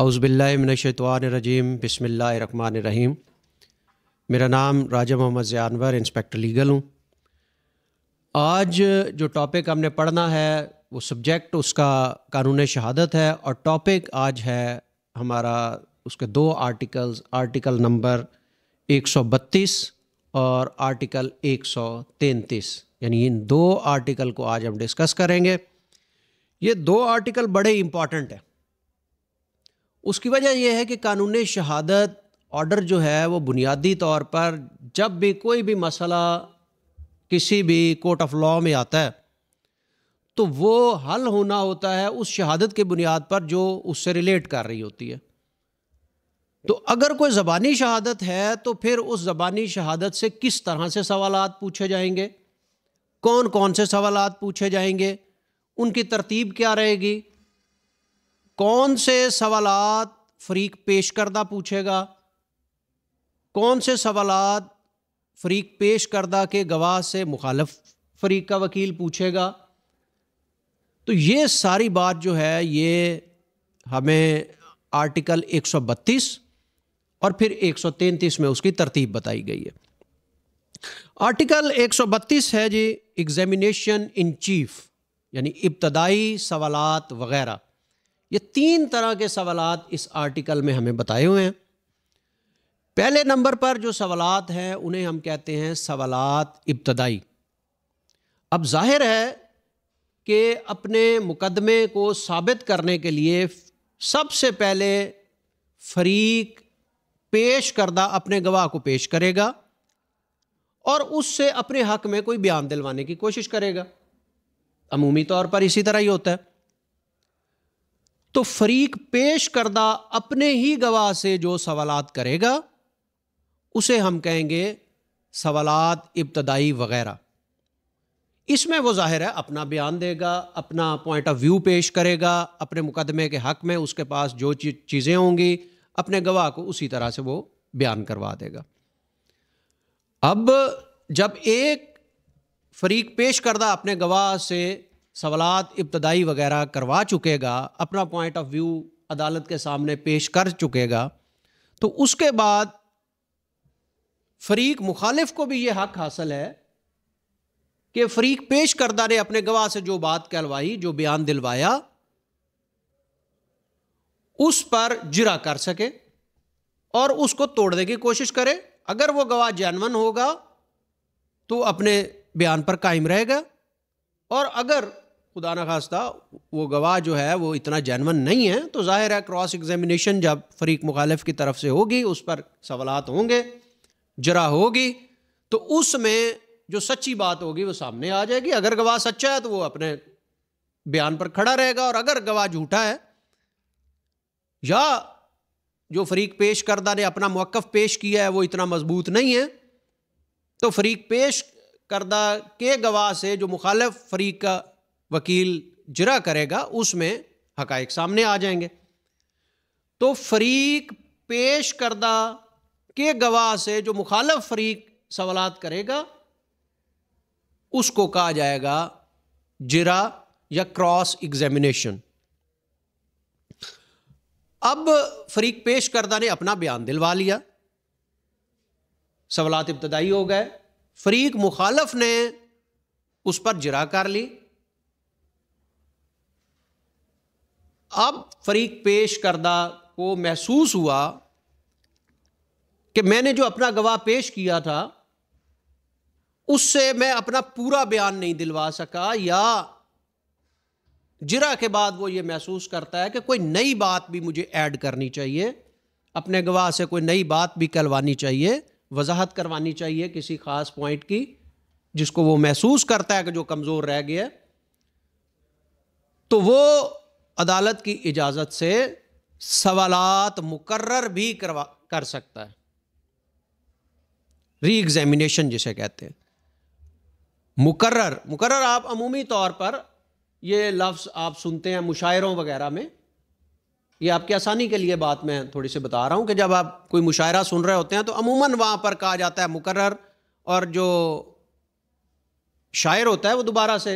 अउज़बिल्लिनशतवानरजीम रहीम मेरा नाम राजा मोहम्मद जानवर इंस्पेक्टर लीगल हूँ आज जो टॉपिक हमने पढ़ना है वो सब्जेक्ट उसका कानून शहादत है और टॉपिक आज है हमारा उसके दो आर्टिकल्स आर्टिकल नंबर 132 और आर्टिकल 133 यानी इन दो आर्टिकल को आज हम डिस्कस करेंगे ये दो आर्टिकल बड़े इम्पॉर्टेंट हैं उसकी वजह यह है कि कानून शहादत ऑर्डर जो है वो बुनियादी तौर पर जब भी कोई भी मसला किसी भी कोर्ट ऑफ लॉ में आता है तो वो हल होना होता है उस शहादत की बुनियाद पर जो उससे रिलेट कर रही होती है तो अगर कोई ज़बानी शहादत है तो फिर उस ज़बानी शहादत से किस तरह से सवाल पूछे जाएंगे कौन कौन से सवाल पूछे जाएंगे उनकी तरतीब क्या रहेगी कौन से सवालत फरीक पेश करदा पूछेगा कौन से सवाल फरीक पेश करदा के गवाह से मुखालफ फरीक का वकील पूछेगा तो ये सारी बात जो है ये हमें आर्टिकल 132 और फिर 133 में उसकी तरतीब बताई गई है आर्टिकल 132 है जी एग्जामिनेशन इन चीफ यानी इब्तदाई सवालत वगैरह ये तीन तरह के सवाल इस आर्टिकल में हमें बताए हुए हैं पहले नंबर पर जो सवाल हैं उन्हें हम कहते हैं सवाल इब्तदाई अब जाहिर है कि अपने मुकदमे को साबित करने के लिए सबसे पहले फरीक पेश करदा अपने गवाह को पेश करेगा और उससे अपने हक में कोई बयान दिलवाने की कोशिश करेगा अमूमी तौर पर इसी तरह ही होता है तो फरीक पेश करदा अपने ही गवाह से जो सवालत करेगा उसे हम कहेंगे सवालत इब्तदाई वगैरह इसमें वो जाहिर है अपना बयान देगा अपना पॉइंट ऑफ व्यू पेश करेगा अपने मुकदमे के हक में उसके पास जो चीज़ें होंगी अपने गवाह को उसी तरह से वो बयान करवा देगा अब जब एक फरीक पेश करदा अपने गवाह से सवालत इब्तदाई वगैरह करवा चुकेगा अपना पॉइंट ऑफ व्यू अदालत के सामने पेश कर चुकेगा तो उसके बाद फरीक मुखालिफ को भी ये हक हासिल है कि फरीक पेश करदा ने अपने गवाह से जो बात कहलवाई जो बयान दिलवाया उस पर जिरा कर सके और उसको तोड़ने की कोशिश करे अगर वो गवाह जैनवन होगा तो अपने बयान पर कायम रहेगा और अगर खुदा न खास्ता वो गवाह जो है वो इतना जैनवन नहीं है तो ज़ाहिर है क्रॉस एग्जामिनेशन जब फरीक मुखालफ की तरफ से होगी उस पर सवालत होंगे जरा होगी तो उसमें जो सच्ची बात होगी वो सामने आ जाएगी अगर गवाह सच्चा है तो वो अपने बयान पर खड़ा रहेगा और अगर गवाह झूठा है या जो फरीक पेश करदा ने अपना मौक़ पेश किया है वो इतना मजबूत नहीं है तो फरीक पेश करदा के गवाह से जो मुखालफ फरीक का वकील जरा करेगा उसमें हक सामने आ जाएंगे तो फरीक पेश करदा के गवाह से जो मुखालफ फरीक सवालत करेगा उसको कहा जाएगा जिरा या क्रॉस एग्जामिनेशन अब फरीक पेश करदा ने अपना बयान दिलवा लिया सवालत इब्तदाई हो गए फरीक मुखालफ ने उस पर जरा कर ली अब फरीक पेश करदा को महसूस हुआ कि मैंने जो अपना गवाह पेश किया था उससे मैं अपना पूरा बयान नहीं दिलवा सका या जिरा के बाद वो ये महसूस करता है कि कोई नई बात भी मुझे ऐड करनी चाहिए अपने गवाह से कोई नई बात भी करवानी चाहिए वजाहत करवानी चाहिए किसी ख़ास पॉइंट की जिसको वो महसूस करता है कि जो कमज़ोर रह गया तो वो अदालत की इजाज़त से सवालत मुकर्र भी करवा कर सकता है री एग्जामिनेशन जिसे कहते हैं मुकर्र मुकर्र आप अमूमी तौर पर ये लफ्ज़ आप सुनते हैं मुशायरों वगैरह में ये आपकी आसानी के लिए बात मैं थोड़ी सी बता रहा हूँ कि जब आप कोई मुशायरा सुन रहे होते हैं तो अमूमन वहाँ पर कहा जाता है मुकर्र और जो शायर होता है वो दोबारा से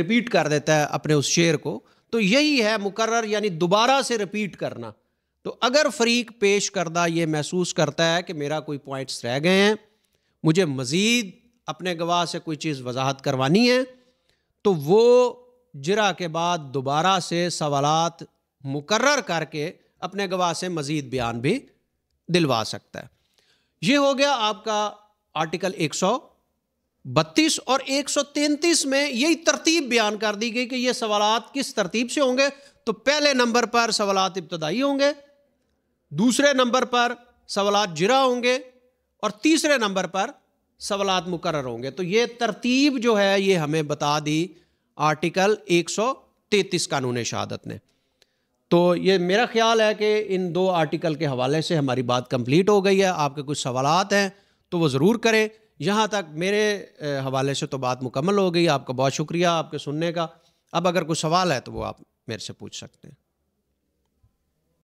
रिपीट कर देता है अपने उस शेर को तो यही है मुकर्र यानी दोबारा से रिपीट करना तो अगर फरीक पेश करदा ये महसूस करता है कि मेरा कोई पॉइंट्स रह गए हैं मुझे मज़ीद अपने गवाह से कोई चीज़ वजाहत करवानी है तो वो जरा के बाद दोबारा से सवाल मुकर्र करके अपने गवाह से मज़ीद बयान भी दिलवा सकता है ये हो गया आपका आर्टिकल एक सौ बत्तीस और तैंतीस में यही तरतीब बयान कर दी गई कि ये सवाल किस तरतीब से होंगे तो पहले नंबर पर सवाल इब्तदाई होंगे दूसरे नंबर पर सवाल जिरा होंगे और तीसरे नंबर पर सवाल मुकर होंगे तो ये तरतीब जो है ये हमें बता दी आर्टिकल 133 कानून शहादत ने तो ये मेरा ख्याल है कि इन दो आर्टिकल के हवाले से हमारी बात कंप्लीट हो गई है आपके कुछ सवालात हैं तो वो ज़रूर करें यहाँ तक मेरे हवाले से तो बात मुकम्मल हो गई आपका बहुत शुक्रिया आपके सुनने का अब अगर कोई सवाल है तो वो आप मेरे से पूछ सकते हैं